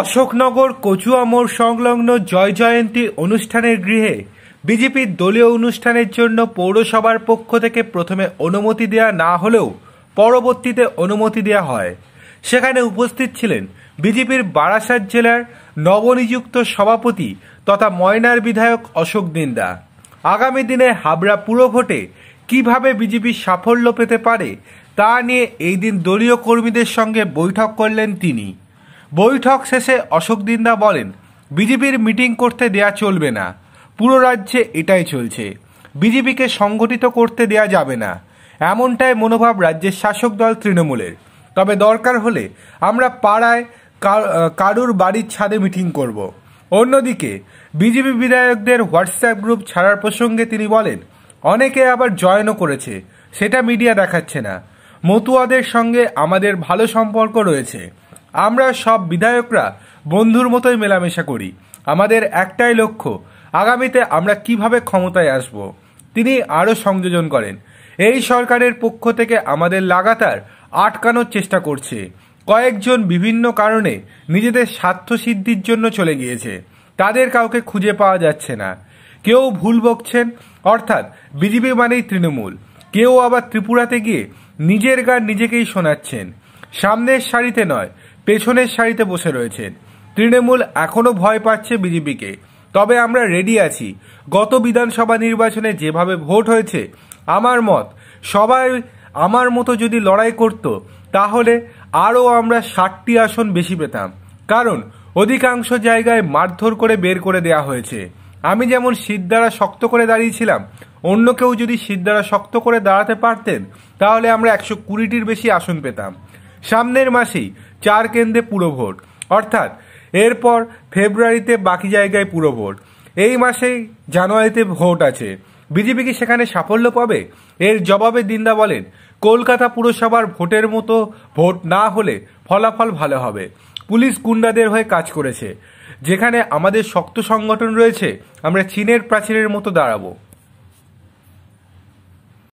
অশোকনগর কচুয়া মোড় সংলগ্ন জয় জয়ন্তী অনুষ্ঠানের গৃহে বিজেপির দলীয় অনুষ্ঠানের জন্য পৌরসভার পক্ষ থেকে প্রথমে অনুমতি দেয়া না হলেও পরবর্তীতে অনুমতি দেয়া হয় সেখানে উপস্থিত ছিলেন বিজেপির বারাসাত জেলার নবনিযুক্ত সভাপতি তথা ময়নার বিধায়ক অশোক দিন্দা আগামী দিনে হাবড়া পুরভোটে কিভাবে বিজেপি সাফল্য পেতে পারে তা নিয়ে এই দিন দলীয় কর্মীদের সঙ্গে বৈঠক করলেন তিনি বৈঠক শেষে অশোক দিন্দা বলেন বিজেপির মিটিং করতে দেয়া চলবে না পুরো রাজ্যে এটাই চলছে বিজেপিকে সংগঠিত করতে দেয়া যাবে না এমনটাই মনোভাব রাজ্যের শাসক দল তৃণমূলের তবে দরকার হলে আমরা পাড়ায় কারুর বাড়ির ছাদে মিটিং করব অন্যদিকে বিজেপি বিধায়কদের হোয়াটসঅ্যাপ গ্রুপ ছাড়ার প্রসঙ্গে তিনি বলেন অনেকে আবার জয়েনও করেছে সেটা মিডিয়া দেখাচ্ছে না মতুয়াদের সঙ্গে আমাদের ভালো সম্পর্ক রয়েছে আমরা সব বিধায়করা বন্ধুর মতোই মেলামেশা করি আমাদের একটাই লক্ষ্য আগামীতে আমরা কিভাবে ক্ষমতায় আসব তিনি আরও সংযোজন করেন এই সরকারের পক্ষ থেকে আমাদের লাগাতার আটকানোর চেষ্টা করছে কয়েকজন বিভিন্ন কারণে নিজেদের স্বার্থ সিদ্ধির জন্য চলে গিয়েছে তাদের কাউকে খুঁজে পাওয়া যাচ্ছে না কেউ ভুল বকছেন অর্থাৎ বিজেপি মানেই তৃণমূল কেউ আবার ত্রিপুরাতে গিয়ে নিজের গান নিজেকেই শোনাচ্ছেন সামনের সারিতে নয় পেছনের সারিতে বসে রয়েছেন তৃণমূল এখনও ভয় পাচ্ছে বিজেপিকে তবে আমরা রেডি আছি গত বিধানসভা নির্বাচনে যেভাবে ভোট হয়েছে আমার মত সবাই আমার মতো যদি লড়াই করত তাহলে আরও আমরা ষাটটি আসন বেশি পেতাম কারণ অধিকাংশ জায়গায় মারধর করে বের করে দেয়া হয়েছে আমি যেমন শীত দ্বারা শক্ত করে দাঁড়িয়েছিলাম অন্য কেউ যদি শীত দ্বারা শক্ত করে দাঁড়াতে পারতেন তাহলে আমরা একশো কুড়িটির বেশি আসন পেতাম সামনের মাসেই চার কেন্দ্রে ভোট অর্থাৎ এরপর ফেব্রুয়ারিতে বাকি জায়গায় ভোট এই মাসেই জানুয়ারিতে ভোট আছে বিজেপি কি সেখানে সাফল্য পাবে এর জবাবে দিন্দা বলেন কলকাতা পুরসভার ভোটের মতো ভোট না হলে ফলাফল ভালো হবে পুলিশ গুন্ডাদের হয়ে কাজ করেছে যেখানে আমাদের শক্ত সংগঠন রয়েছে আমরা চীনের প্রাচীরের মতো দাঁড়াবো